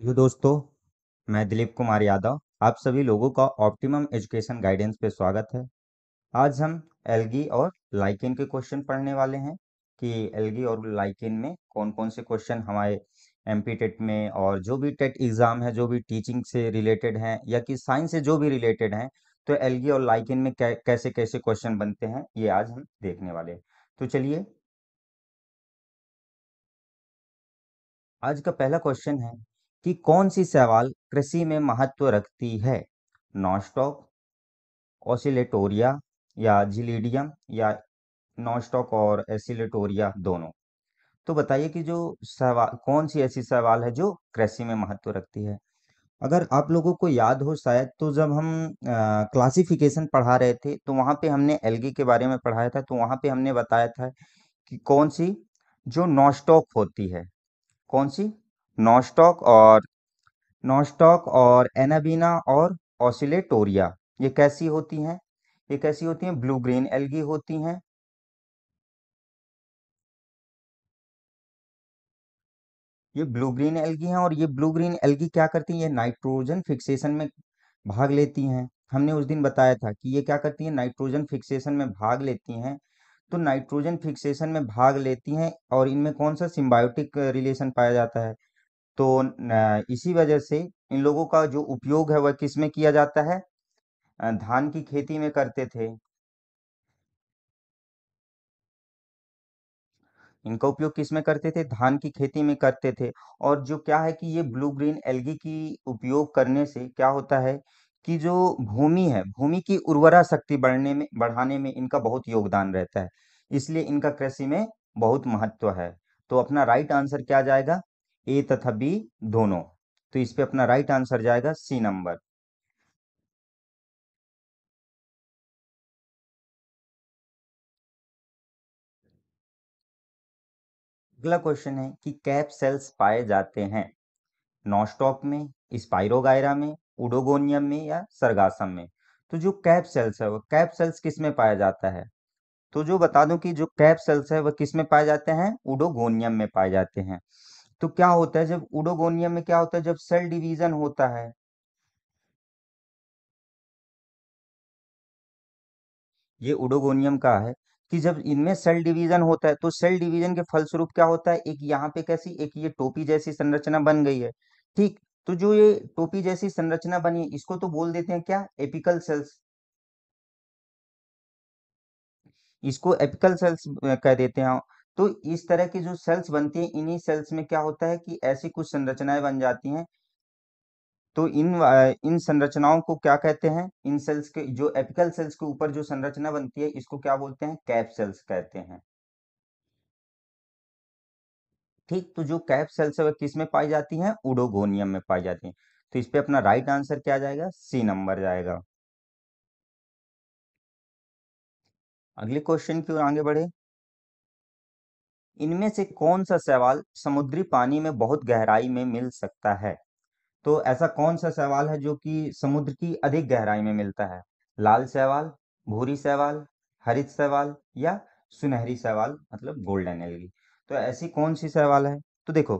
hello दोस्तों मैं दिलीप कुमार यादव आप सभी लोगों का ऑप्टिमम एजुकेशन गाइडेंस पे स्वागत है आज हम एलगी और लाइकिन के क्वेश्चन पढ़ने वाले हैं कि एलगी और लाइकिन में कौन कौन से क्वेश्चन हमारे एम टेट में और जो भी टेट एग्ज़ाम है जो भी टीचिंग से रिलेटेड हैं या कि साइंस से जो भी रिलेटेड हैं तो एल्गी और लाइकिन में कैसे कैसे क्वेश्चन बनते हैं ये आज हम देखने वाले तो चलिए आज का पहला क्वेश्चन है कि कौन सी सवाल कृषि में महत्व रखती है नॉस्टॉक ऑसिलेटोरिया या जिलीडियम या नॉस्टॉक और एसिलेटोरिया दोनों तो बताइए कि जो सवाल कौन सी ऐसी सवाल है जो कृषि में महत्व रखती है अगर आप लोगों को याद हो शायद तो जब हम क्लासिफिकेशन पढ़ा रहे थे तो वहाँ पे हमने एलगी के बारे में पढ़ाया था तो वहाँ पे हमने बताया था कि कौन सी जो नॉस्टॉक होती है कौन सी नॉस्टॉक और नॉस्टॉक और एनाबीना और ऑसिलेटोरिया ये कैसी होती हैं ये कैसी होती हैं ब्लू ग्रीन एल्गी होती हैं ये ब्लू ग्रीन एल्गी हैं और ये ब्लू ग्रीन एल्गी क्या करती हैं ये नाइट्रोजन फिक्सेशन में भाग लेती हैं हमने उस दिन बताया था कि ये क्या करती हैं नाइट्रोजन फिक्सेशन में भाग लेती हैं तो नाइट्रोजन फिक्सेशन में भाग लेती हैं और इनमें कौन सा सिम्बायोटिक रिलेशन पाया जाता है तो इसी वजह से इन लोगों का जो उपयोग है वह किस में किया जाता है धान की खेती में करते थे इनका उपयोग किस में करते थे धान की खेती में करते थे और जो क्या है कि ये ब्लू ग्रीन एल्गी की उपयोग करने से क्या होता है कि जो भूमि है भूमि की उर्वरा शक्ति बढ़ने में बढ़ाने में इनका बहुत योगदान रहता है इसलिए इनका कृषि में बहुत महत्व है तो अपना राइट आंसर क्या जाएगा ए तथा बी दोनों तो इस पे अपना राइट आंसर जाएगा सी नंबर अगला क्वेश्चन है कि कैप सेल्स पाए जाते हैं नॉस्टॉप में स्पाइरोगायरा में उडोगोनियम में या सरगासम में तो जो कैप सेल्स है वो कैप सेल्स किस में पाया जाता है तो जो बता दूं कि जो कैप सेल्स है वह किस में पाए जाते हैं उडोगोनियम में पाए जाते हैं तो क्या होता है जब उडोगोनिया में क्या होता है जब सेल डिवीजन होता है ये उडोगोनियम का है कि जब इनमें सेल डिवीजन होता है तो सेल डिवीजन के फलस्वरूप क्या होता है एक यहाँ पे कैसी एक ये टोपी जैसी संरचना बन गई है ठीक तो जो ये टोपी जैसी संरचना बनी है इसको तो बोल देते हैं क्या एपिकल सेल्स इसको एपिकल सेल्स कह देते हैं तो इस तरह की जो सेल्स बनती हैं इन्हीं सेल्स में क्या होता है कि ऐसी कुछ संरचनाएं बन जाती हैं तो इन इन संरचनाओं को क्या कहते हैं इन सेल्स के जो एपिकल सेल्स के ऊपर जो संरचना बनती है इसको क्या बोलते हैं कैप सेल्स कहते हैं ठीक तो जो कैप सेल्स है वह किस में पाई जाती हैं उडोगोनियम में पाई जाती हैं तो इस पे अपना राइट आंसर क्या जाएगा सी नंबर जाएगा अगले क्वेश्चन की ओर आगे बढ़े इनमें से कौन सा सवाल समुद्री पानी में बहुत गहराई में मिल सकता है तो ऐसा कौन सा सवाल है जो कि समुद्र की अधिक गहराई में मिलता है लाल सवाल भूरी सवाल हरित सवाल या सुनहरी सवाल मतलब गोल्डन एलगी तो ऐसी कौन सी सवाल है तो देखो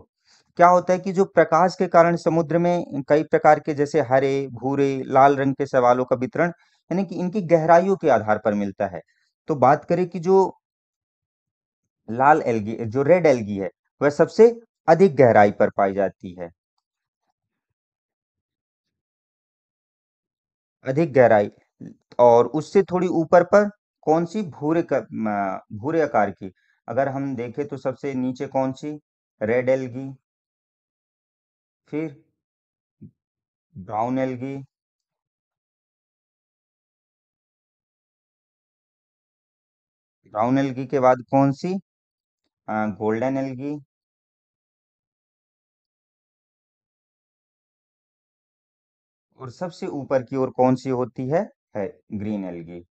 क्या होता है कि जो प्रकाश के कारण समुद्र में कई प्रकार के जैसे हरे भूरे लाल रंग के सवालों का वितरण यानी कि इनकी गहराइयों के आधार पर मिलता है तो बात करें कि जो लाल एलगी जो रेड एलगी है वह सबसे अधिक गहराई पर पाई जाती है अधिक गहराई और उससे थोड़ी ऊपर पर कौन सी भूरे का, भूरे आकार की अगर हम देखें तो सबसे नीचे कौन सी रेड एलगी फिर ब्राउन एलगी ब्राउन एलगी के बाद कौन सी गोल्डन एलगी और सबसे ऊपर की ओर कौन सी होती है है ग्रीन एलगी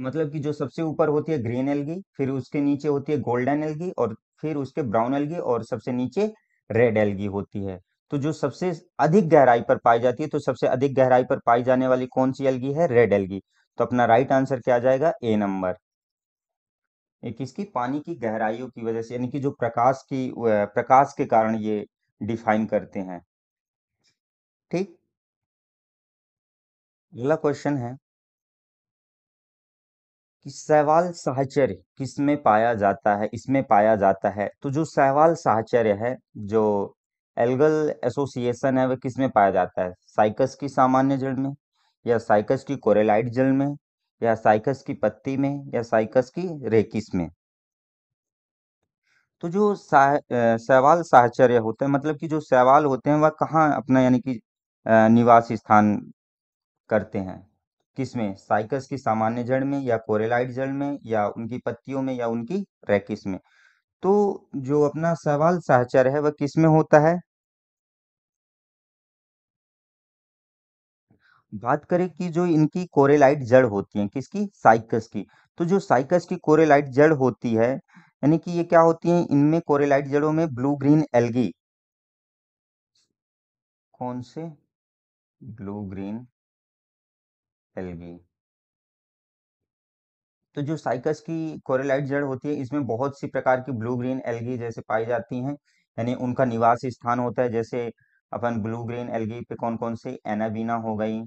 मतलब कि जो सबसे ऊपर होती है ग्रीन एलगी फिर उसके नीचे होती है गोल्डन एलगी और फिर उसके ब्राउन एलगी और सबसे नीचे रेड एलगी होती है तो जो सबसे अधिक गहराई पर पाई जाती है तो सबसे अधिक गहराई पर पाई जाने वाली कौन सी एलगी है रेड एलगी तो अपना राइट आंसर क्या आ जाएगा ए नंबर एक इसकी पानी की गहराइयों की वजह से यानी कि जो प्रकाश की प्रकाश के कारण ये डिफाइन करते हैं ठीक अगला क्वेश्चन है कि सहवाल साहचर्य किस में पाया जाता है इसमें पाया जाता है तो जो सहवाल साहचर्य है जो एल्गल एसोसिएशन है वह किसमें पाया जाता है साइकस की सामान्य जड़ में या साइकस की कोरेलाइट जल में या साइकस की पत्ती में या साइकस की रेकिस में तो जो सवाल साहचर्य होते हैं मतलब कि जो सवाल होते हैं वह कहाँ अपना यानी कि निवास स्थान करते हैं किसमें साइकस की सामान्य जड़ में या कोरेलाइट जड़ में या उनकी पत्तियों में या उनकी रैकिस में तो जो अपना सवाल साहचर्य है वह किसमें होता है बात करें कि जो इनकी कोरेलाइट जड़ होती है किसकी साइकस की तो जो साइकस की कोरेलाइट जड़ होती है यानी कि ये क्या होती है इनमें कोरेलाइट जड़ों में ब्लू ग्रीन एल्गी कौन से ब्लू ग्रीन एल्गी तो जो साइकस की कोरेलाइट जड़ होती है इसमें बहुत सी प्रकार की ब्लू ग्रीन एल्गी जैसे पाई जाती हैं यानी उनका निवास स्थान होता है जैसे अपन ब्लू ग्रीन एल्गी पे कौन कौन से एनाबीना हो गई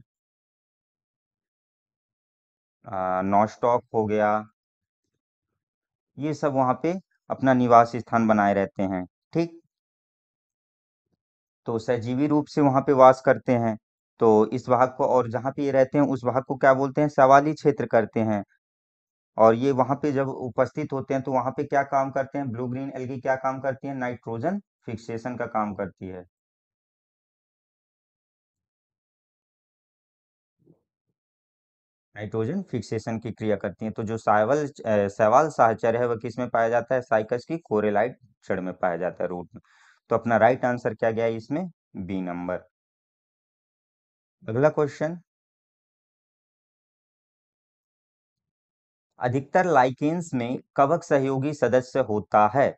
नॉस्टॉक हो गया ये सब वहाँ पे अपना निवास स्थान बनाए रहते हैं ठीक तो सजीवी रूप से वहाँ पे वास करते हैं तो इस भाग को और जहाँ पे ये रहते हैं उस भाग को क्या बोलते हैं सवाली क्षेत्र करते हैं और ये वहाँ पे जब उपस्थित होते हैं तो वहाँ पे क्या काम करते हैं ब्लू ग्रीन एलगी क्या काम करती है नाइट्रोजन फिक्सेशन का काम करती है नाइट्रोजन फिक्सेशन की क्रिया करती है तो जो सावल सवाल साहचर्य है वह किस में पाया जाता है साइकस की कोरेलाइट क्षण में पाया जाता है रूट में तो अपना राइट आंसर क्या गया इसमें बी नंबर अगला क्वेश्चन अधिकतर लाइकेंस में कवक सहयोगी सदस्य होता है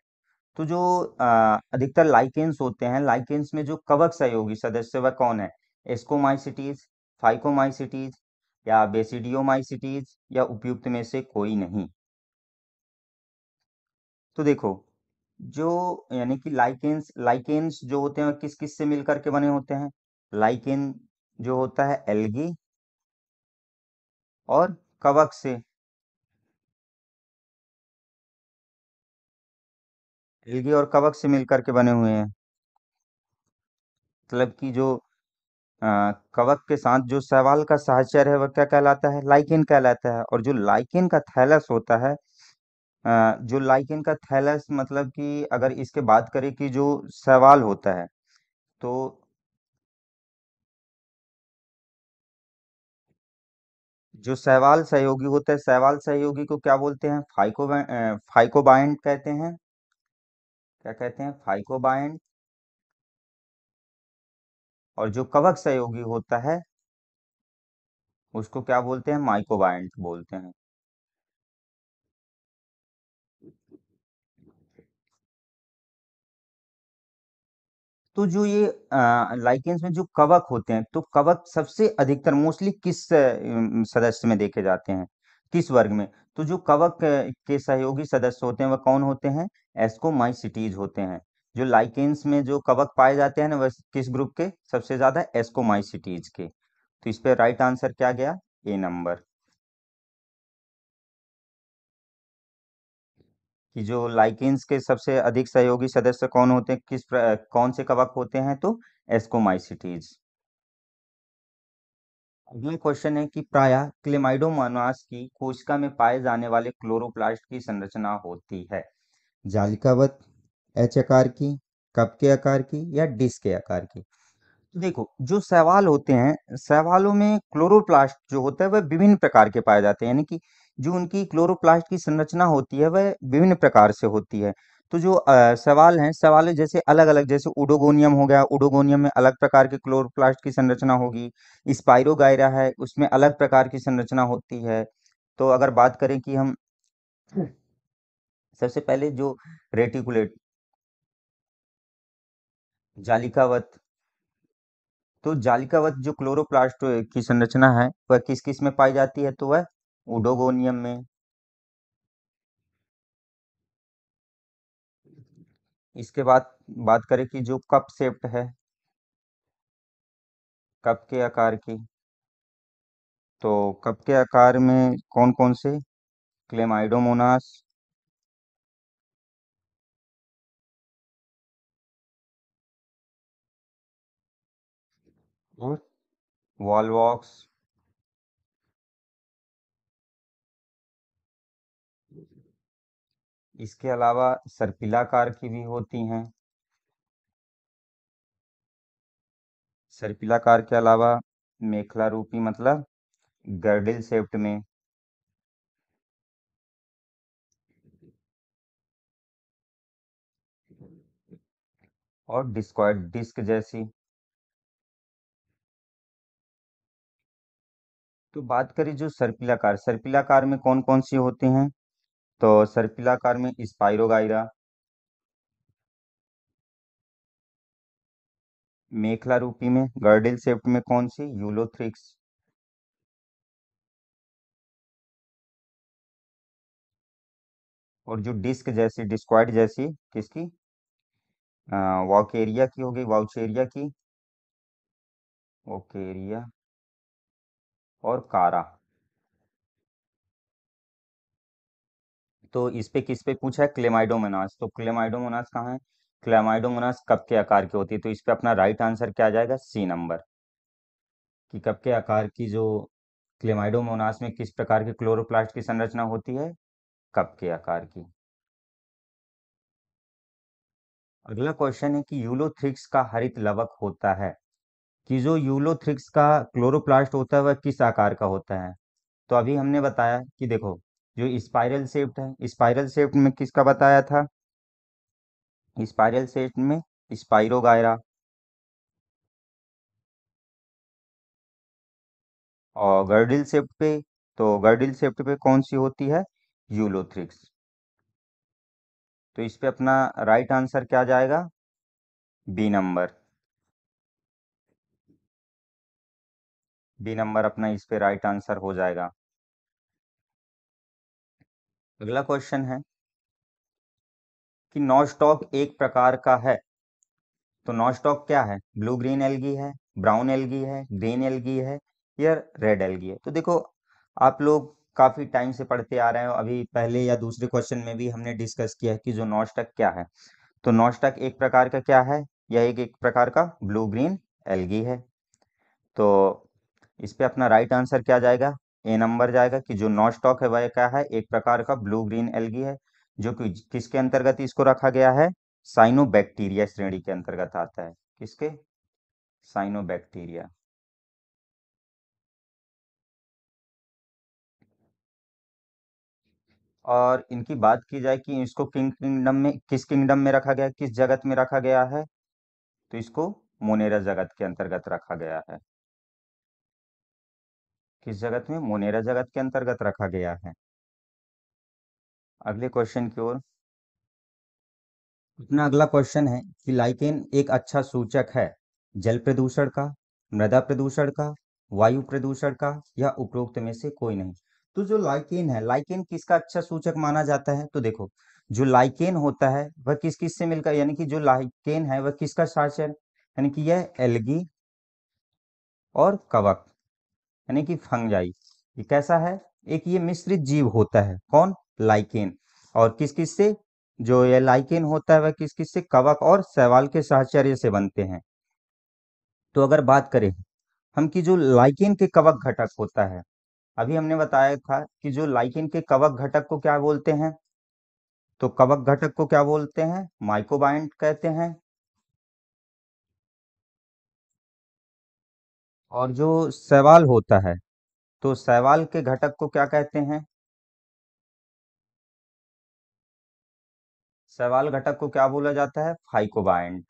तो जो अधिकतर लाइकेंस होते हैं लाइकेंस में जो कवक सहयोगी सदस्य वह कौन है एस्कोमाइसिटीज फाइकोमाइसिटीज या बेसिडियोमाइसिटीज या उपयुक्त में से कोई नहीं तो देखो जो यानी कि लाइकेंस लाइकेंस जो होते हैं किस किस से मिलकर के बने होते हैं लाइकेन जो होता है एल्गी और कवक से एल्गी और कवक से मिलकर के बने हुए हैं मतलब कि जो कवक के साथ जो सवाल का साहचर्य है वह क्या कहलाता है लाइकिन कहलाता है और जो लाइकिन का थैलस होता है जो लाइकिन का थैलस मतलब कि अगर इसके बात करें कि जो सवाल होता है तो जो सहवाल सहयोगी होता है सहवाल सहयोगी को क्या बोलते हैं फाइको फाइकोबाइंड कहते हैं क्या कहते हैं फाइकोबाइंड और जो कवक सहयोगी होता है उसको क्या बोलते हैं माइकोबायंट बोलते हैं तो जो ये लाइकेंस में जो कवक होते हैं तो कवक सबसे अधिकतर मोस्टली किस सदस्य में देखे जाते हैं किस वर्ग में तो जो कवक के सहयोगी सदस्य होते हैं वह कौन होते हैं एस्कोमाइसिटीज होते हैं जो लाइकेंस में जो कवक पाए जाते हैं ना वह किस ग्रुप के सबसे ज्यादा एस्कोमाइसिटीज के तो इस पे राइट आंसर क्या गया ए नंबर कि जो लाइकेंस के सबसे अधिक सहयोगी सदस्य कौन होते हैं किस प्र, कौन से कवक होते हैं तो एस्कोमाइसिटीज अगला क्वेश्चन है कि प्राय क्लेमाइडोमोनास की कोशिका में पाए जाने वाले क्लोरोप्लास्ट की संरचना होती है जालिकावत एच आकार की कप के आकार की या डिस्क के आकार की तो देखो जो सवाल होते हैं सवालों में क्लोरोप्लास्ट जो होता है वह विभिन्न प्रकार के पाए जाते हैं यानी कि जो उनकी क्लोरोप्लास्ट की संरचना होती है वह विभिन्न प्रकार से होती है तो जो सवाल हैं सवाल है जैसे अलग अलग जैसे उडोगोनियम हो गया उडोगोनियम में अलग प्रकार के क्लोरोप्लास्ट की संरचना होगी स्पायरोगायरा है उसमें अलग प्रकार की संरचना होती है तो अगर बात करें कि हम सबसे पहले जो रेटिकुलेट जालिकावत तो जालिकावत जो क्लोरोप्लास्ट की संरचना है वह किस किस में पाई जाती है तो वह उडोगोनियम में इसके बाद बात करें कि जो कप सेप्ट है कप के आकार की तो कप के आकार में कौन कौन से क्लेमाइडोमोनास और वॉल वॉक्स इसके अलावा सर्पिलाकार की भी होती हैं सर्पिलाकार के अलावा मेखला रूपी मतलब गर्डिल सेफ्ट में और डिस्कॉइड डिस्क जैसी तो बात करें जो सर्पिलाकार सर्पिलाकार में कौन कौन सी होते हैं तो सर्पिलाकार में स्पाइरो मेखला रूपी में गर्डिल शेप में कौन सी यूलोथ्रिक्स और जो डिस्क जैसी डिस्क्वाइड जैसी किसकी वॉकेरिया की हो गई वाउचेरिया की ओकेरिया और कारा तो इस पे किस पे पूछा है क्लेमाइडोमोनास तो क्लेमाइडोमोनास कहाँ है क्लेमाइडोमोनास कब के आकार की होती है तो इस पे अपना राइट आंसर क्या आ जाएगा सी नंबर कि कब के आकार की जो क्लेमाइडोमोनास में किस प्रकार के क्लोरोप्लास्ट की संरचना होती है कप के आकार की अगला क्वेश्चन है कि यूलोथ्रिक्स का हरित लवक होता है जो यूलोथ्रिक्स का क्लोरोप्लास्ट होता है वह किस आकार का होता है तो अभी हमने बताया कि देखो जो स्पाइरल सेप्ट है स्पाइरल सेप्ट में किसका बताया था स्पाइरल सेप्ट में स्पाइरोगायरा और गर्डिल सेप्ट पे तो गर्डिल सेप्ट पे कौन सी होती है यूलोथ्रिक्स तो इस पे अपना राइट आंसर क्या जाएगा बी नंबर बी नंबर अपना इस पे राइट आंसर हो जाएगा अगला क्वेश्चन है कि नॉस्टॉक एक प्रकार का है तो नॉस्टॉक क्या है ब्लू ग्रीन एलगी है ब्राउन एलगी है ग्रीन एलगी है या रेड एलगी है तो देखो आप लोग काफी टाइम से पढ़ते आ रहे हो अभी पहले या दूसरे क्वेश्चन में भी हमने डिस्कस किया है कि जो नॉस्टक क्या है तो नॉस्टक एक प्रकार का क्या है यह एक एक प्रकार का ब्लू ग्रीन एलगी है तो इस पर अपना राइट आंसर क्या जाएगा ए नंबर जाएगा कि जो नॉट स्टॉक है वह क्या है एक प्रकार का ब्लू ग्रीन एलगी है जो कि किसके अंतर्गत इसको रखा गया है साइनोबैक्टीरिया श्रेणी के अंतर्गत आता है किसके साइनोबैक्टीरिया और इनकी बात की जाए कि इसको किंग किंगडम में किस किंगडम में रखा गया किस जगत में रखा गया है तो इसको मोनेरा जगत के अंतर्गत रखा गया है किस जगत में मोनेरा जगत के अंतर्गत रखा गया है अगले क्वेश्चन की ओर अपना अगला क्वेश्चन है कि लाइकेन एक अच्छा सूचक है जल प्रदूषण का मृदा प्रदूषण का वायु प्रदूषण का या उपरोक्त में से कोई नहीं तो जो लाइकेन है लाइकेन किसका अच्छा सूचक माना जाता है तो देखो जो लाइकेन होता है वह किस किस से मिलकर यानी कि जो लाइकेन है वह किसका शासन यानी कि यह एलगी और कवक यानी कि फंगजाई ये कैसा है एक ये मिश्रित जीव होता है कौन लाइकेन और किस किस से जो ये लाइकेन होता है वह किस किस से कवक और सहवाल के साहचर्य से बनते हैं तो अगर बात करें हम कि जो लाइकेन के कवक घटक होता है अभी हमने बताया था कि जो लाइकेन के कवक घटक को क्या बोलते हैं तो कवक घटक को क्या बोलते हैं माइकोबाइंट कहते हैं और जो सवाल होता है तो सवाल के घटक को क्या कहते हैं सवाल घटक को क्या बोला जाता है फाइकोबाइंड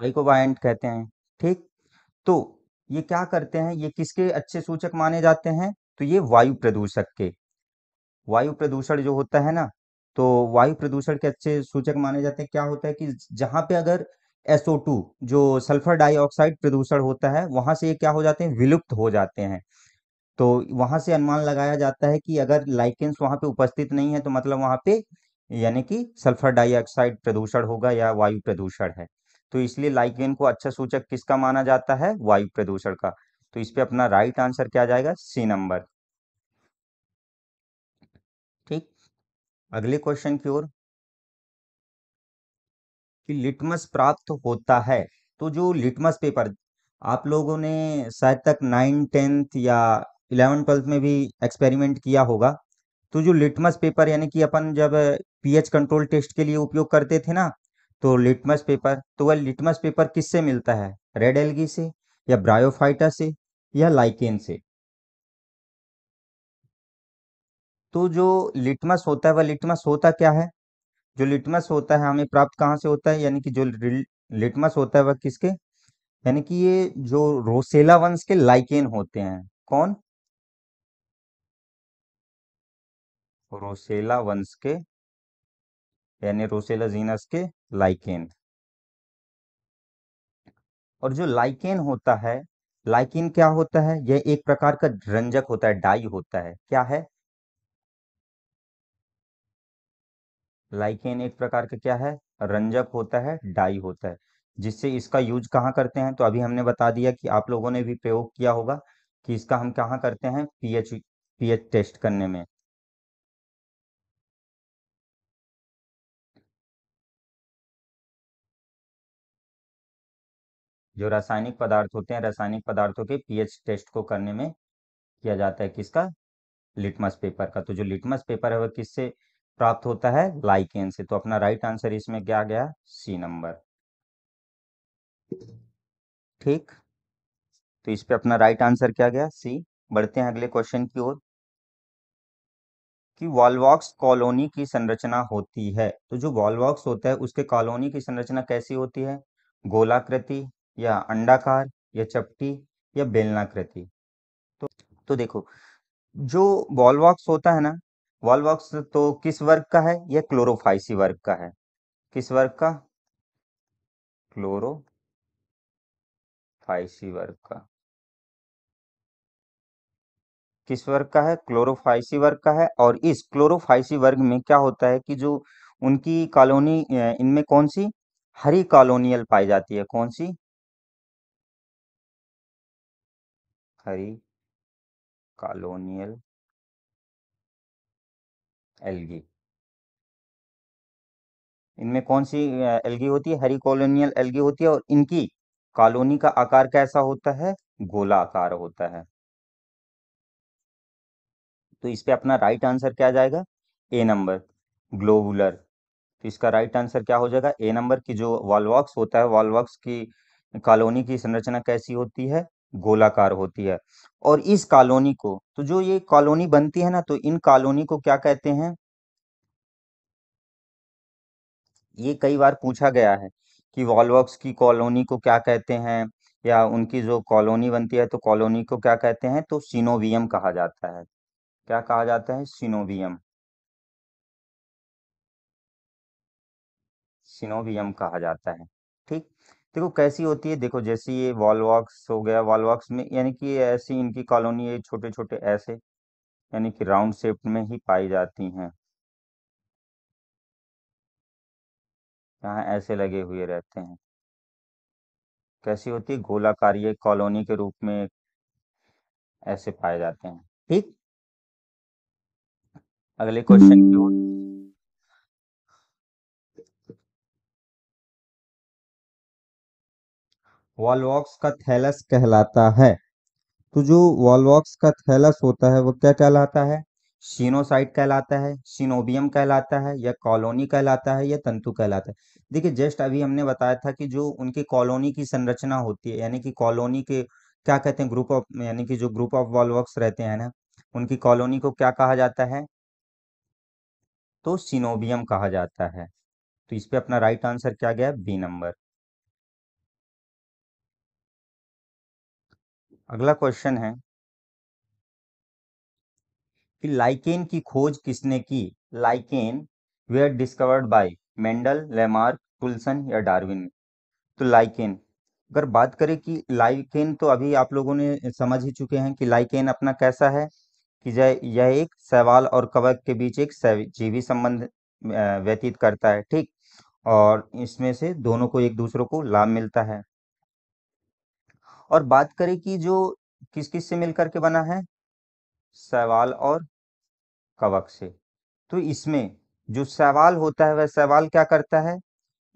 फाइकोबाइंड कहते हैं ठीक तो ये क्या करते हैं ये किसके अच्छे सूचक माने जाते हैं तो ये वायु प्रदूषक के वायु प्रदूषण जो होता है ना तो वायु प्रदूषण के अच्छे सूचक माने जाते हैं क्या होता है कि जहाँ पे अगर SO2 जो सल्फर डाइऑक्साइड प्रदूषण होता है वहां से ये क्या हो जाते हैं विलुप्त हो जाते हैं तो वहां से अनुमान लगाया जाता है कि अगर लाइकेंस वहां पे उपस्थित नहीं है तो मतलब वहां पे यानी कि सल्फर डाइऑक्साइड प्रदूषण होगा या वायु प्रदूषण है तो इसलिए लाइकेन को अच्छा सूचक किसका माना जाता है वायु प्रदूषण का तो इस पे अपना राइट आंसर क्या जाएगा सी नंबर अगले क्वेश्चन की ओर कि लिटमस प्राप्त होता है तो जो लिटमस पेपर आप लोगों ने शायद तक नाइन टेंथ या इलेवन ट्वेल्थ में भी एक्सपेरिमेंट किया होगा तो जो लिटमस पेपर यानी कि अपन जब पीएच कंट्रोल टेस्ट के लिए उपयोग करते थे ना तो लिटमस पेपर तो वह लिटमस पेपर किससे मिलता है रेड एलगी से या ब्रायोफाइटा से या लाइकेन से तो जो लिटमस होता है वह लिटमस होता क्या है जो लिटमस होता है हमें प्राप्त कहाँ से होता है यानी कि जो लिटमस होता है वह किसके यानी कि ये जो रोसेला वंश के लाइकेन होते हैं कौन रोसेला वंश के यानी रोसेला जीनस के लाइकेन और जो लाइकेन होता है लाइकेन क्या होता है यह एक प्रकार का रंजक होता है डाई होता है क्या है लाइकेन एक प्रकार का क्या है रंजक होता है डाई होता है जिससे इसका यूज कहाँ करते हैं तो अभी हमने बता दिया कि आप लोगों ने भी प्रयोग किया होगा कि इसका हम कहाँ करते हैं पीएच पीएच टेस्ट करने में जो रासायनिक पदार्थ होते हैं रासायनिक पदार्थों के पीएच टेस्ट को करने में किया जाता है किसका लिटमस पेपर का तो जो लिटमस पेपर है वह किससे प्राप्त होता है लाइकेन से तो अपना राइट आंसर इसमें क्या गया सी नंबर ठीक तो इस पे अपना राइट आंसर क्या गया सी बढ़ते हैं अगले क्वेश्चन की ओर कि वॉलवॉक्स कॉलोनी की संरचना होती है तो जो वॉलवॉक्स होता है उसके कॉलोनी की संरचना कैसी होती है गोलाकृति या अंडाकार या चपटी या बेलनाकृति तो तो देखो जो वॉलवॉक्स होता है ना वॉलवॉक्स तो किस वर्ग का है यह क्लोरोफाइसी वर्ग का है किस वर्ग का क्लोरोफाइसी वर्ग का किस वर्ग का है क्लोरोफाइसी वर्ग का है और इस क्लोरोफाइसी वर्ग में क्या होता है कि जो उनकी कॉलोनी इनमें कौन सी हरी कॉलोनियल पाई जाती है कौन सी हरी कॉलोनियल एल्गी इनमें कौन सी एल्गी होती है हरी कॉलोनियल एल्गी होती है और इनकी कॉलोनी का आकार कैसा होता है गोला आकार होता है तो इस पे अपना राइट आंसर क्या जाएगा ए नंबर ग्लोबुलर तो इसका राइट आंसर क्या हो जाएगा ए नंबर की जो वॉलवॉक्स होता है वॉलवॉक्स की कॉलोनी की संरचना कैसी होती है गोलाकार होती है और इस कॉलोनी को तो जो ये कॉलोनी बनती है ना तो इन कॉलोनी को क्या कहते हैं ये कई बार पूछा गया है कि वॉलवॉक्स की कॉलोनी को क्या कहते हैं या उनकी जो कॉलोनी बनती है तो कॉलोनी को क्या कहते हैं तो सिनोवियम कहा जाता है क्या कहा जाता है सिनोवियम सिनोवियम कहा जाता है देखो कैसी होती है देखो जैसे ये वॉलवॉक्स हो गया वॉलवॉक्स में यानी कि ऐसी इनकी कॉलोनी है छोटे छोटे ऐसे यानी कि राउंड शेप में ही पाई जाती हैं यहाँ ऐसे लगे हुए रहते हैं कैसी होती है गोलाकार ये कॉलोनी के रूप में ऐसे पाए जाते हैं ठीक अगले क्वेश्चन की ओर वॉलवॉक्स का थैलस कहलाता है तो जो वॉलवॉक्स का थैलस होता है वो क्या कहलाता है सीनोसाइट कहलाता है सीनोबियम कहलाता है या कॉलोनी कहलाता है या तंतु कहलाता है देखिए जस्ट अभी हमने बताया था कि जो उनकी कॉलोनी की संरचना होती है यानी कि कॉलोनी के क्या कहते हैं ग्रुप ऑफ यानी कि जो ग्रुप ऑफ वॉलवॉक्स रहते हैं ना उनकी कॉलोनी को क्या कहा जाता है तो सिनोबियम कहा जाता है तो इस पर अपना राइट आंसर क्या गया बी नंबर अगला क्वेश्चन है कि लाइकेन की खोज किसने की lichen were discovered by Mendel Lamarck Tulasne या डार्विन तो लाइकेन अगर बात करें कि लाइकेन तो अभी आप लोगों ने समझ ही चुके हैं कि लाइकेन अपना कैसा है कि यह एक सवाल और कवक के बीच एक जीवी संबंध व्यतीत करता है ठीक और इसमें से दोनों को एक दूसरों को लाभ मिलता है और बात करें कि जो किस किस से मिलकर के बना है सवाल और कवक से तो इसमें जो सवाल होता है वह सवाल क्या करता है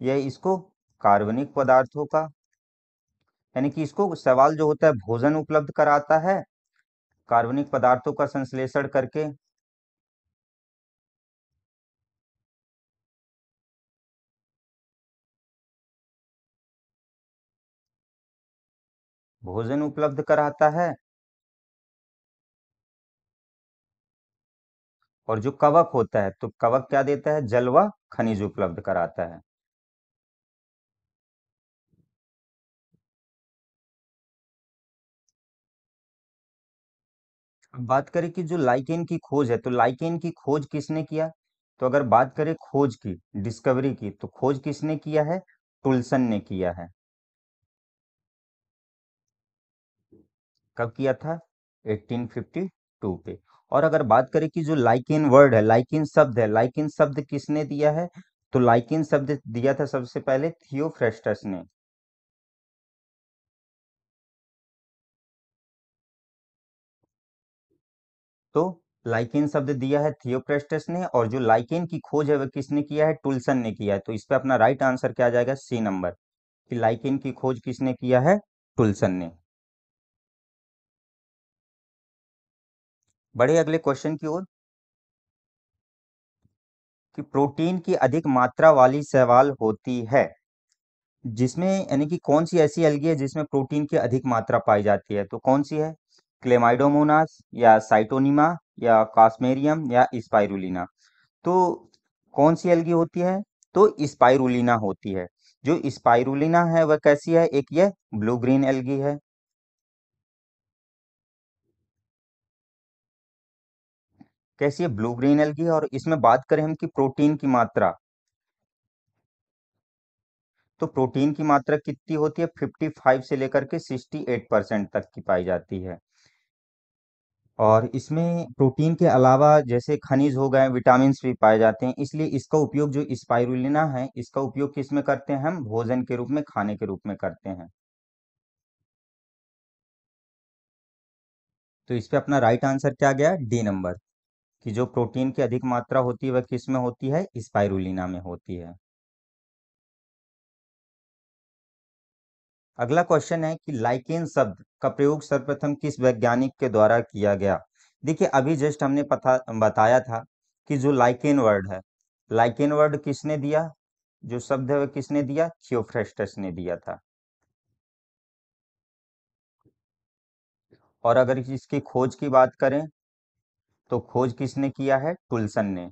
यह इसको कार्बनिक पदार्थों का यानी कि इसको सवाल जो होता है भोजन उपलब्ध कराता है कार्बनिक पदार्थों का संश्लेषण करके भोजन उपलब्ध कराता है और जो कवक होता है तो कवक क्या देता है जल व खनिज उपलब्ध कराता है बात करें कि जो लाइकेन की खोज है तो लाइकेन की खोज किसने किया तो अगर बात करें खोज की डिस्कवरी की तो खोज किसने किया है टुल्सन ने किया है कब किया था 1852 पे और अगर बात करें कि जो लाइकिन वर्ड है लाइकिन शब्द है लाइकिन शब्द किसने दिया है तो लाइकिन शब्द दिया था सबसे पहले थियोफ्रेस्टस ने तो लाइकिन शब्द दिया है थियोप्रेस्टस ने और जो लाइकिन की खोज है वह किसने किया है टुलसन ने किया है तो इस पे अपना राइट आंसर क्या आ जाएगा सी नंबर कि लाइकिन की खोज किसने किया है टुलसन ने बड़े अगले क्वेश्चन की ओर कि प्रोटीन की अधिक मात्रा वाली सवाल होती है जिसमें यानी कि कौन सी ऐसी एल्गी है जिसमें प्रोटीन की अधिक मात्रा पाई जाती है तो कौन सी है क्लेमाइडोमोनास या साइटोनिमा या कास्मेरियम या स्पाइरुलिना तो कौन सी अलगी होती है तो स्पाइरुलिना होती है जो स्पाइरुलिना है वह कैसी है एक ये ब्लू ग्रीन एलगी है कैसी है ब्लू ग्रीन एल्गी और इसमें बात करें हम कि प्रोटीन की मात्रा तो प्रोटीन की मात्रा कितनी होती है 55 से लेकर के 68 परसेंट तक की पाई जाती है और इसमें प्रोटीन के अलावा जैसे खनिज हो गए विटामिन भी पाए जाते हैं इसलिए इसका उपयोग जो स्पायरुलिना है इसका उपयोग किस में करते हैं हम भोजन के रूप में खाने के रूप में करते हैं तो इस पे अपना राइट आंसर क्या गया डी नंबर कि जो प्रोटीन की अधिक मात्रा होती है वह किस में होती है स्पायरुलिना में होती है अगला क्वेश्चन है कि लाइकेन शब्द का प्रयोग सर्वप्रथम किस वैज्ञानिक के द्वारा किया गया देखिए अभी जस्ट हमने पता बताया था कि जो लाइकेन वर्ड है लाइकेन वर्ड किसने दिया जो शब्द है वह किसने दिया थियोफ्रेस्टस ने दिया था और अगर इसकी खोज की बात करें तो खोज किसने किया है टुलसन ने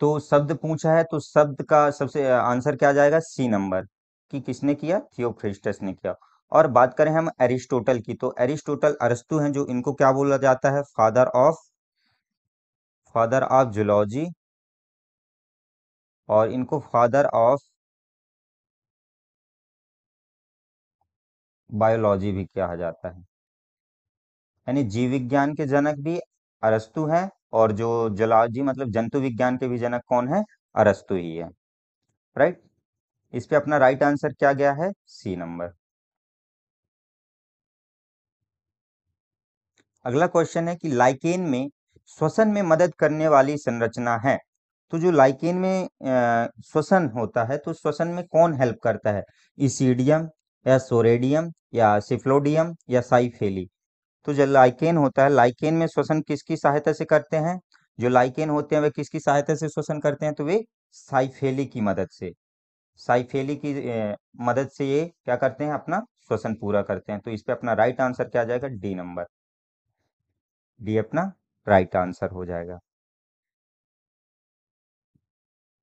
तो शब्द पूछा है तो शब्द का सबसे आंसर क्या जाएगा सी नंबर कि किसने किया थियोफ्रिस्टस ने किया और बात करें हम एरिस्टोटल की तो एरिस्टोटल अरस्तु हैं जो इनको क्या बोला जाता है father of father of zoology और इनको फादर ऑफ बायोलॉजी भी कहा जाता है यानी जीव विज्ञान के जनक भी अरस्तु है और जो जलाजी मतलब जंतु विज्ञान के भी जनक कौन है अरस्तु ही है राइट इस पे अपना राइट आंसर क्या गया है सी नंबर अगला क्वेश्चन है कि लाइकेन में श्वसन में मदद करने वाली संरचना है तो जो लाइकेन में श्वसन होता है तो श्वसन में कौन हेल्प करता है इसीडियम या सोरेडियम या सिफ्लोडियम या साइफेली तो जो लाइकेन होता है लाइकेन में श्वसन किसकी सहायता से करते हैं जो लाइकेन होते हैं वे किसकी सहायता से श्वसन करते हैं तो वे साइफेली की मदद से साइफेली की मदद से ये क्या करते हैं अपना श्वसन पूरा करते हैं तो इस पे अपना राइट आंसर क्या आ जाएगा डी नंबर डी अपना राइट आंसर हो जाएगा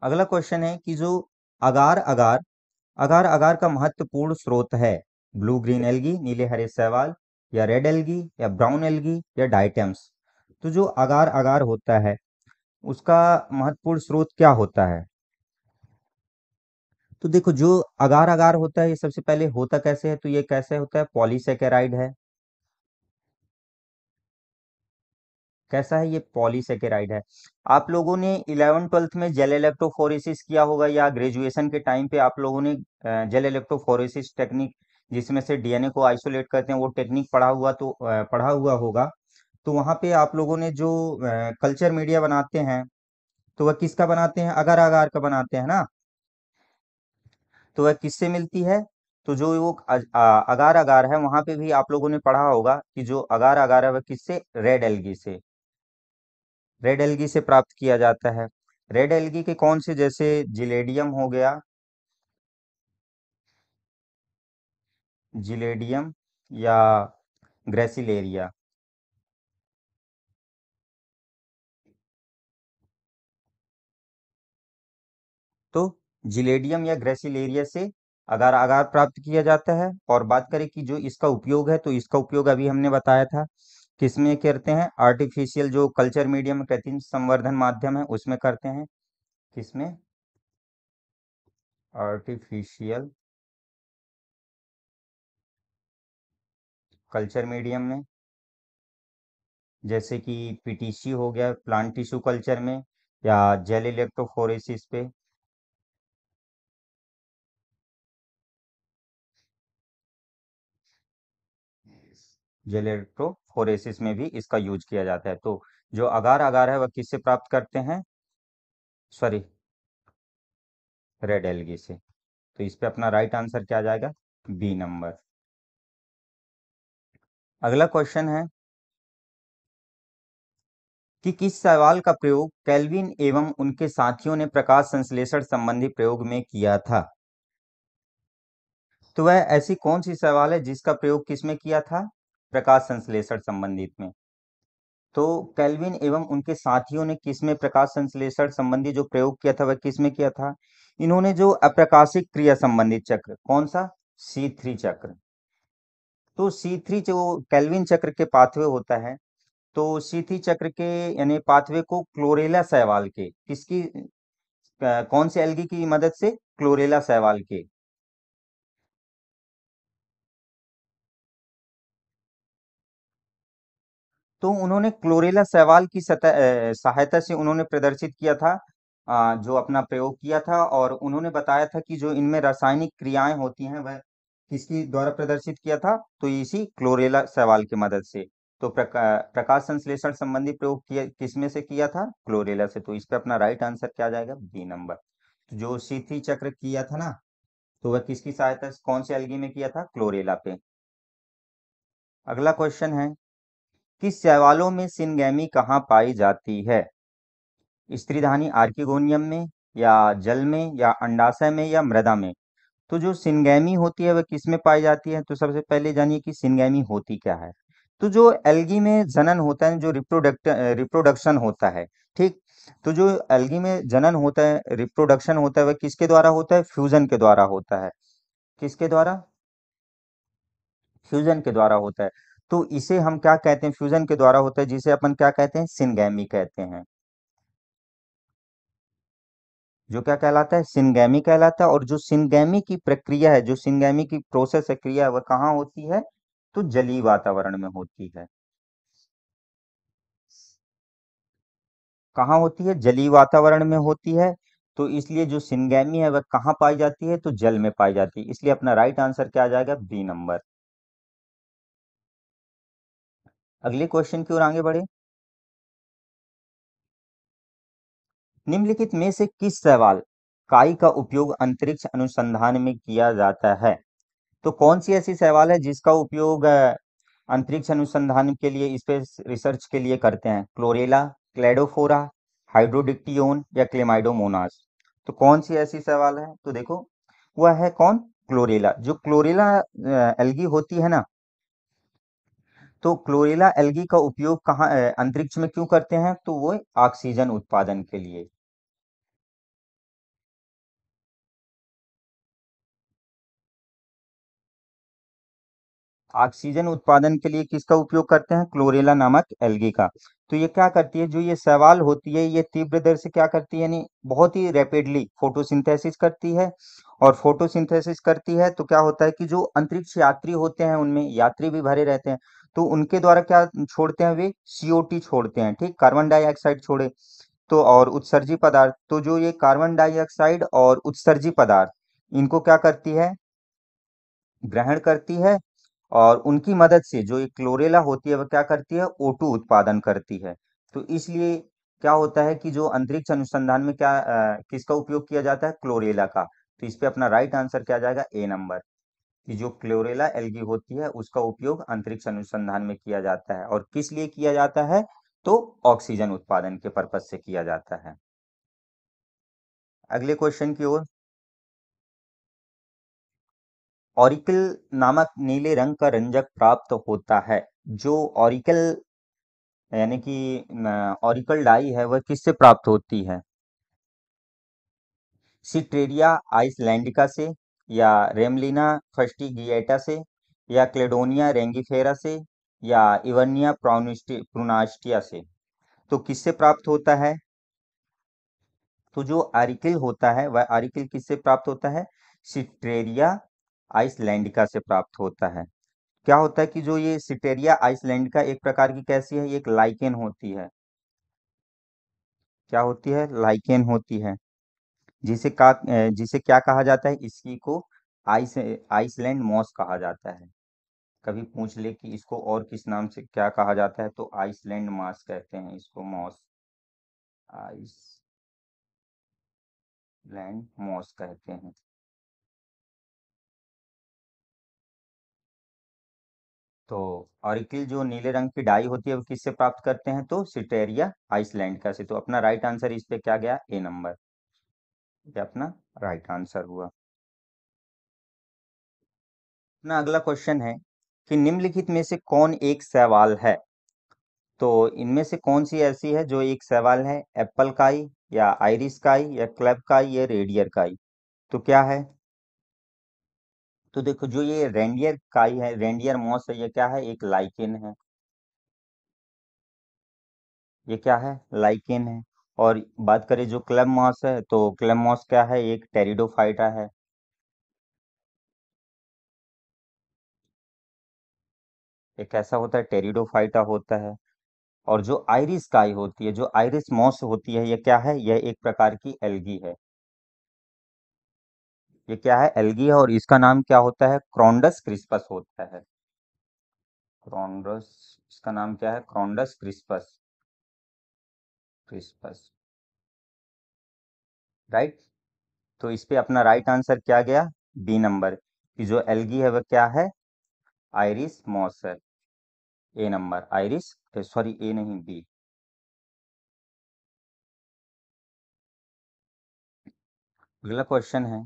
अगला क्वेश्चन है कि जो अगार अगार अगार अगार का महत्वपूर्ण स्रोत है ब्लू ग्रीन एलगी नीले हरे सहवाल या रेड एल्गी या ब्राउन एल्गी या डाइटम्स तो जो अगार अगार होता है उसका महत्वपूर्ण स्रोत क्या होता है तो देखो जो अगार अगार होता है ये सबसे पहले होता कैसे है तो ये कैसे होता है पॉलीसेकेराइड है कैसा है ये पॉलीसेकेराइड है आप लोगों ने इलेवन ट्वेल्थ में जेल इलेक्ट्रोफोरेसिस किया होगा या ग्रेजुएशन के टाइम पे आप लोगों ने जेल इलेक्ट्रोफोरेसिस टेक्निक जिसमें से डीएनए को आइसोलेट करते हैं वो टेक्निक पढ़ा हुआ तो पढ़ा हुआ होगा तो वहाँ पे आप लोगों ने जो कल्चर मीडिया बनाते हैं तो वह किसका बनाते हैं अगर आगार का बनाते हैं ना तो वह किससे मिलती है तो जो वो अगार अगार है वहां पे भी आप लोगों ने पढ़ा होगा कि जो अगार अगार है वह किससे रेड एलगी से रेड एलगी से प्राप्त किया जाता है रेड एलगी के कौन से जैसे जिलेडियम हो गया जिलेडियम या ग्रेसिलेरिया तो जिलेडियम या ग्रेसिलेरिया से अगर आगार प्राप्त किया जाता है और बात करें कि जो इसका उपयोग है तो इसका उपयोग अभी हमने बताया था किसमें करते हैं आर्टिफिशियल जो कल्चर मीडियम कृत्रिम संवर्धन माध्यम है उसमें करते हैं किसमें आर्टिफिशियल कल्चर मीडियम में जैसे कि पीटीसी हो गया प्लांट टिश्यू कल्चर में या जेल इलेक्ट्रोफोरेसिस पे जेल इलेक्ट्रोफोरेसिस में भी इसका यूज किया जाता है तो जो अगार अगार है वह किससे प्राप्त करते हैं सॉरी रेड एलगी से तो इस पे अपना राइट आंसर क्या आ जाएगा बी नंबर अगला क्वेश्चन है कि किस सवाल का प्रयोग कैल्विन एवं उनके साथियों ने प्रकाश संश्लेषण संबंधी प्रयोग में किया था तो वह ऐसी कौन सी सवाल है जिसका प्रयोग किसमें किया था प्रकाश संश्लेषण संबंधित में तो कैल्विन एवं उनके साथियों ने किसमें प्रकाश संश्लेषण संबंधी जो प्रयोग किया था वह किसमें किया था इन्होंने जो अप्रकाशिक क्रिया संबंधित चक्र कौन सा सी थ्री चक्र तो सी थ्री जो कैलविन चक्र के पाथवे होता है तो सी थ्री चक्र के यानी पाथवे को क्लोरेला सहवाल के किसकी कौन से एलगी की मदद से क्लोरेला सहवाल के तो उन्होंने क्लोरेला सहवाल की सहायता से उन्होंने प्रदर्शित किया था जो अपना प्रयोग किया था और उन्होंने बताया था कि जो इनमें रासायनिक क्रियाएं होती हैं वह किसकी द्वारा प्रदर्शित किया था तो इसी क्लोरेला सवाल की मदद से तो प्रका, प्रकाश संश्लेषण संबंधी प्रयोग किया किसमें से किया था क्लोरेला से तो इस पर अपना राइट आंसर क्या जाएगा बी नंबर तो जो सीथी चक्र किया था ना तो वह किसकी सहायता कौन से अलगी में किया था क्लोरेला पे अगला क्वेश्चन है कि सवालों में सिनगैमी कहाँ पाई जाती है स्त्रीधानी आर्किगोनियम में या जल में या अंडाशय में या मृदा में तो जो सिंगैमी होती है वह किस में पाई जाती है तो सबसे पहले जानिए कि सिंगैमी होती क्या है तो जो एल्गी में जनन होता है जो रिप्रोडक्ट रिप्रोडक्शन होता है ठीक तो जो एल्गी में जनन होता है रिप्रोडक्शन होता है वह किसके द्वारा होता है फ्यूजन के द्वारा होता है किसके द्वारा फ्यूजन के द्वारा होता है तो इसे हम क्या कहते हैं फ्यूजन के द्वारा होता है जिसे अपन क्या कहते हैं सिनगैमी कहते हैं जो क्या कहलाता है सिनगैमी कहलाता है और जो सिनगैमी की प्रक्रिया है जो सिनगैमी की प्रोसेस है क्रिया है वह कहाँ होती है तो जली वातावरण में होती है कहाँ होती है जली वातावरण में होती है तो इसलिए जो सिनगैमी है वह कहाँ पाई जाती है तो जल में पाई जाती है इसलिए अपना राइट आंसर क्या आ जाएगा बी नंबर अगले क्वेश्चन की ओर आगे बढ़े निम्नलिखित में से किस सवाल काई का उपयोग अंतरिक्ष अनुसंधान में किया जाता है तो कौन सी ऐसी सवाल है जिसका उपयोग अंतरिक्ष अनुसंधान के लिए स्पेस रिसर्च के लिए करते हैं क्लोरेला क्लेडोफोरा हाइड्रोडिक्टियोन या क्लेमाइडोमोनास तो कौन सी ऐसी सवाल है तो देखो वह है कौन क्लोरेला जो क्लोरेला एल्गी होती है ना तो क्लोरेला एल्गी का उपयोग कहाँ अंतरिक्ष में क्यों करते हैं तो वो ऑक्सीजन उत्पादन के लिए ऑक्सीजन उत्पादन के लिए किसका उपयोग करते हैं क्लोरेला नामक एल्गी का तो ये क्या करती है जो ये सवाल होती है ये तीव्र दर से क्या करती है यानी बहुत ही रैपिडली फोटोसिंथेसिस करती है और फोटोसिंथेसिस करती है तो क्या होता है कि जो अंतरिक्ष यात्री होते हैं उनमें यात्री भी भरे रहते हैं तो उनके द्वारा क्या छोड़ते हैं वे सीओटी छोड़ते हैं ठीक कार्बन डाइऑक्साइड छोड़े तो और उत्सर्जी पदार्थ तो जो ये कार्बन डाइऑक्साइड और उत्सर्जी पदार्थ इनको क्या करती है ग्रहण करती है और उनकी मदद से जो ये क्लोरेला होती है वह क्या करती है ओ उत्पादन करती है तो इसलिए क्या होता है कि जो अंतरिक्ष अनुसंधान में क्या आ, किसका उपयोग किया जाता है क्लोरेला का तो इस पे अपना राइट आंसर क्या जाएगा ए नंबर कि जो क्लोरेला एलगी होती है उसका उपयोग अंतरिक्ष अनुसंधान में किया जाता है और किस लिए किया जाता है तो ऑक्सीजन उत्पादन के पर्पज से किया जाता है अगले क्वेश्चन की ओर ऑरिकल नामक नीले रंग का रंजक प्राप्त होता है जो ऑरिकल यानी कि ऑरिकल डाई है वह किससे प्राप्त होती है सिट्रेरिया आइसलैंडिका से या रेमलिना फर्स्टिगिएटा से या क्लेडोनिया रेंगिफेरा से या इवर्निया प्रोनास्टिया से तो किससे प्राप्त होता है तो जो आरिकल होता है वह आरिकल किससे प्राप्त होता है सिट्रेरिया आइसलैंडिका से प्राप्त होता है क्या होता है कि जो ये सिटेरिया आइसलैंडिका एक प्रकार की कैसी है ये एक लाइकेन होती है क्या होती है लाइकेन होती है जिसे का जिसे क्या कहा जाता है इसी को आइस आइसलैंड मॉस कहा जाता है कभी पूछ ले कि इसको और किस नाम से क्या कहा जाता है तो आइसलैंड मास कहते हैं इसको मॉस आइस लैंड मॉस कहते हैं तो ऑरिकल जो नीले रंग की डाई होती है वो किससे प्राप्त करते हैं तो सिटेरिया आइसलैंड का से तो अपना राइट आंसर इस पे क्या गया ए नंबर ये अपना राइट आंसर हुआ अपना अगला क्वेश्चन है कि निम्नलिखित में से कौन एक सवाल है तो इनमें से कौन सी ऐसी है जो एक सवाल है एप्पल काई या आयरिस काई या क्लब काई या रेडियर काई तो क्या है तो देखो जो ये रेंडियर काई है रेंडियर मॉस है ये क्या है एक लाइकेन है ये क्या है लाइकेन है और बात करें जो क्लब मॉस है तो क्लब मॉस क्या है एक टेरिडोफाइटा है एक ऐसा होता है टेरिडोफाइटा होता है और जो आयरिस काई होती है जो आयरिस मॉस होती है यह क्या है यह एक प्रकार की एल्गी है ये क्या है एल्गी है और इसका नाम क्या होता है क्रॉन्डस क्रिस्पस होता है क्रॉन्डस इसका नाम क्या है क्रॉन्डस क्रिस्पस क्रिस्पस राइट तो इस पे अपना राइट आंसर क्या गया बी नंबर कि जो एल्गी है वह क्या है Irish moss A number Irish sorry A नहीं बी अगला क्वेश्चन है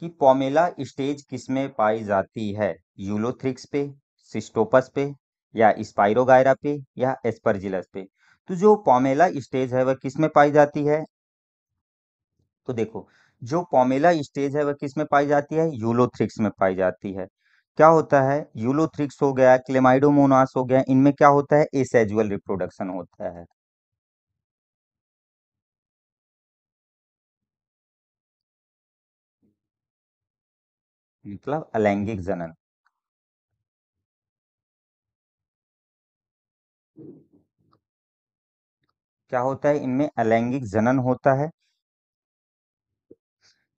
कि पोमेला स्टेज किसमें पाई जाती है यूलोथ्रिक्स पे सिस्टोपस पे या स्पाइरो पे या एस्परजिलस पे तो जो पोमेला स्टेज है वह किसमें पाई जाती है तो देखो जो पोमेला स्टेज है वह किसमें पाई जाती है यूलोथ्रिक्स में पाई जाती है क्या होता है यूलोथ्रिक्स हो गया क्लेमाइडोमोनास हो गया इनमें क्या होता है एसेजुअल रिप्रोडक्शन होता है मतलब अलैंगिक जनन क्या होता है इनमें अलैंगिक जनन होता है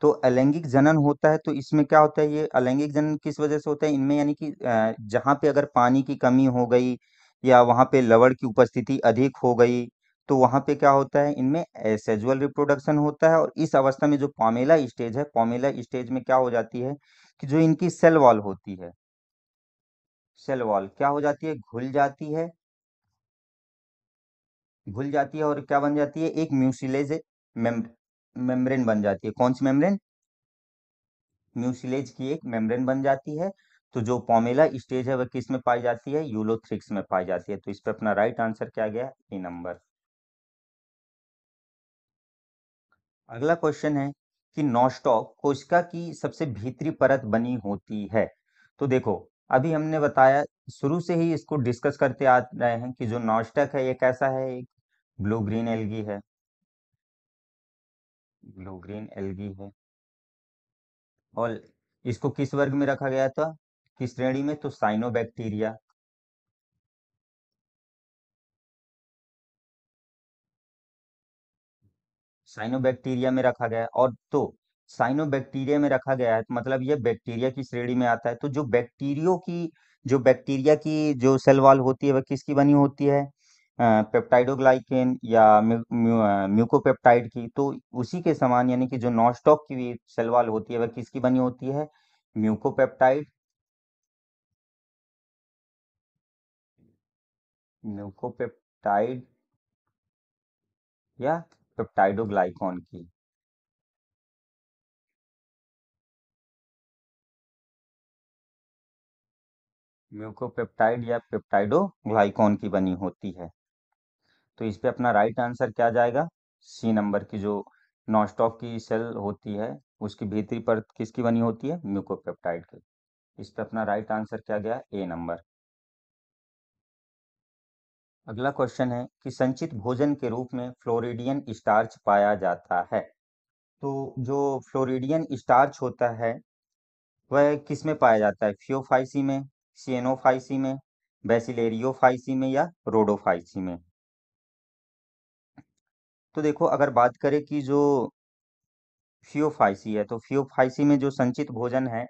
तो अलैंगिक जनन होता है तो इसमें क्या होता है ये अलैंगिक जनन किस वजह से होता है इनमें यानी कि जहां पे अगर पानी की कमी हो गई या वहां पे लवड़ की उपस्थिति अधिक हो गई तो वहां पे क्या होता है इनमें सेजुअल रिप्रोडक्शन होता है और इस अवस्था में जो पॉमेला स्टेज है पॉमेला स्टेज में क्या हो जाती है कि जो इनकी सेल वॉल होती है सेल वॉल क्या हो जाती है घुल जाती है घुल जाती है और क्या बन जाती है एक म्यूसिलेज मेम्ब्रेन बन जाती है कौन सी मेम्ब्रेन म्यूसिलेज की एक मेम्ब्रेन बन जाती है तो जो पॉमेला स्टेज है वह किस में पाई जाती है यूलोथ्रिक्स में पाई जाती है तो इस पर अपना राइट आंसर क्या गया ए नंबर अगला क्वेश्चन है कि नोस्टॉक कोशिका की सबसे भीतरी परत बनी होती है तो देखो अभी हमने बताया शुरू से ही इसको डिस्कस करते आ रहे हैं कि जो नॉस्टॉक है ये कैसा है एक ब्लू ग्रीन एलगी है ब्लू ग्रीन एलगी है और इसको किस वर्ग में रखा गया था किस श्रेणी में तो साइनोबैक्टीरिया साइनोबैक्टीरिया में रखा गया है और तो साइनोबैक्टीरिया में रखा गया है तो मतलब ये बैक्टीरिया की श्रेणी में आता है तो जो बैक्टीरियो की जो बैक्टीरिया की जो सेल वाल होती है वह किसकी बनी होती है पेप्टाइडोग्लाइकेन या म्यूकोपेप्टाइड की तो उसी के समान यानी कि जो नॉस्टॉक की सेल वाल होती है वह किसकी बनी होती है म्यूकोपेप्टाइड म्यूकोपेप्टाइड या पेप्टाइडोग्लाइकॉन मतलब की म्यूकोपेप्टाइड या पेप्टाइडोग्लाइकॉन की बनी होती है तो इस पे अपना राइट आंसर क्या जाएगा सी नंबर की जो नॉस्टॉक की सेल होती है उसकी भीतरी परत किसकी बनी होती है म्यूकोपेप्टाइड की इस पे अपना राइट आंसर क्या गया ए नंबर अगला क्वेश्चन है कि संचित भोजन के रूप में फ्लोरिडियन स्टार्च पाया जाता है तो जो फ्लोरिडियन स्टार्च होता है वह किस में पाया जाता है फ्योफाइसी में सियनोफाइसी में बेसिलेरियोफाइसी में या रोडोफाइसी में तो देखो अगर बात करें कि जो फ्योफाइसी है तो फ्योफाइसी में जो संचित भोजन है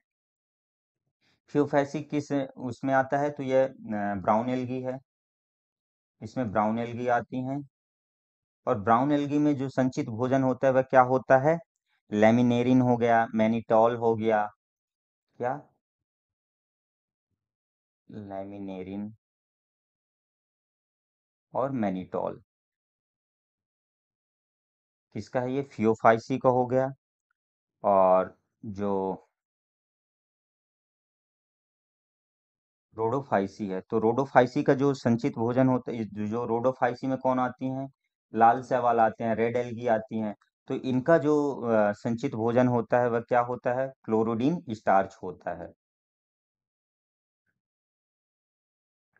फ्योफाइसी किस उसमें आता है तो यह ब्राउन एलगी है इसमें ब्राउन एलगी आती हैं और ब्राउन एलगी में जो संचित भोजन होता है वह क्या होता है लेमिनेरिन हो गया मैनिटॉल हो गया क्या लेमिनेरिन और मैनिटॉल किसका है ये फियोफाइसी का हो गया और जो रोडोफाइसी है तो रोडोफाइसी का जो संचित भोजन होता है जो रोडोफाइसी में कौन आती हैं लाल सेवाल आते हैं रेड एल्गी आती हैं तो इनका जो संचित भोजन होता है वह क्या होता है क्लोरोडीन स्टार्च होता है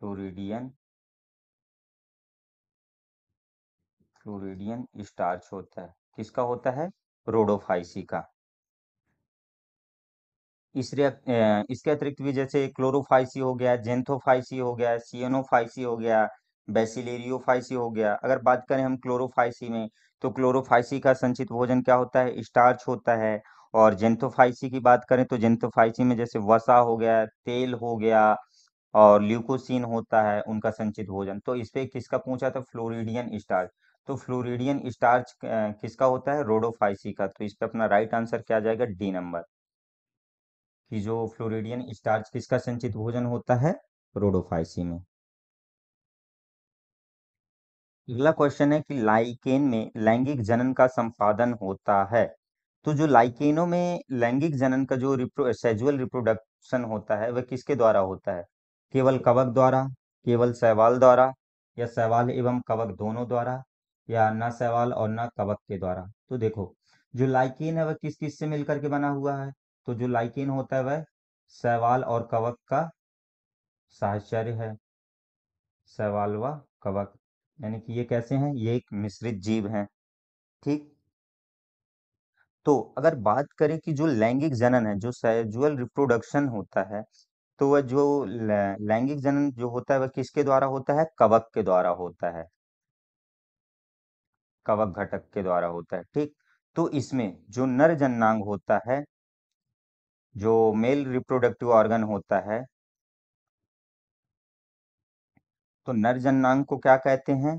क्लोरिडियन क्लोरिडियन स्टार्च होता है किसका होता है रोडोफाइसी का इसरे इसके अतिरिक्त भी जैसे क्लोरोफाइसी हो गया जेंथोफाइसी हो गया सियनोफाइसी हो गया बेसिलेरियोफाइसी हो गया अगर बात करें हम क्लोरोफाइसी में तो क्लोरोफाइसी का संचित भोजन क्या होता है स्टार्च होता है और जेंथोफाइसी की बात करें तो जेंथोफाइसी में जैसे वसा हो गया तेल हो गया और ल्यूकोसिन होता है उनका संचित भोजन तो इस पे किसका पूछा था फ्लोरिडियन स्टार्च तो फ्लोरिडियन स्टार्च किसका होता है रोडोफाइसी का तो इस पे अपना राइट आंसर क्या जाएगा डी नंबर जो फ्लोरिडियन स्टार्च किसका संचित भोजन होता है रोडोफाइसी में अगला क्वेश्चन है कि लाइकेन में लैंगिक जनन का संपादन होता है तो जो लाइकेनों में लैंगिक जनन का जो रिप्रो सेजुअल रिप्रोडक्शन होता है वह किसके द्वारा होता है केवल कवक द्वारा केवल सहवाल द्वारा या सहवाल एवं कवक दोनों द्वारा या न सहवाल और न कवक के द्वारा तो देखो जो लाइकेन है वह किस किस से मिलकर के बना हुआ है तो जो लाइकेन होता है वह सवाल और कवक का साहचर्य है सवाल व कवक यानी कि ये कैसे हैं ये एक मिश्रित जीव हैं ठीक तो अगर बात करें कि जो लैंगिक जनन है जो सेजुअल रिप्रोडक्शन होता है तो वह जो लैंगिक जनन जो होता है वह किसके द्वारा होता है कवक के द्वारा होता है कवक घटक के द्वारा होता है ठीक तो इसमें जो नर जननांग होता है जो मेल रिप्रोडक्टिव ऑर्गन होता है तो नर जननांग को क्या कहते हैं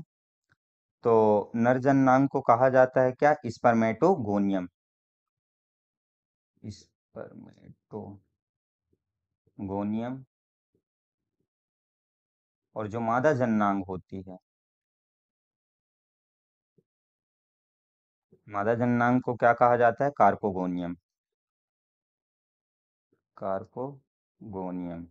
तो नर जननांग को कहा जाता है क्या स्पर्मेटोगोनियम स्पर्मेटोगोनियम और जो मादा जननांग होती है मादा जननांग को क्या कहा जाता है कार्पोगोनियम कार्कोगोनियम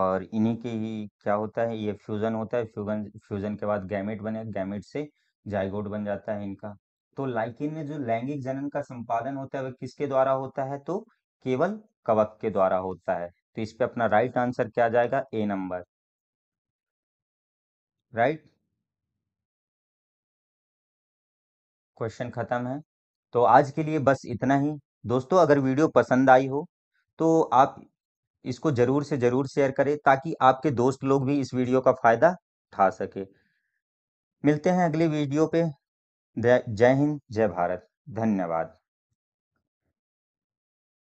और इन्हीं के ही क्या होता है ये फ्यूजन होता है फ्यूजन फ्यूजन के बाद गैमेट बने गैमेट से जाइगोट बन जाता है इनका तो लाइकिन में जो लैंगिक जनन का संपादन होता है वह किसके द्वारा होता है तो केवल कवक के द्वारा होता है तो इस पे अपना राइट आंसर क्या जाएगा ए नंबर राइट क्वेश्चन खत्म है तो आज के लिए बस इतना ही दोस्तों अगर वीडियो पसंद आई हो तो आप इसको ज़रूर से ज़रूर शेयर करें ताकि आपके दोस्त लोग भी इस वीडियो का फ़ायदा उठा सके मिलते हैं अगले वीडियो पे जय हिंद जय भारत धन्यवाद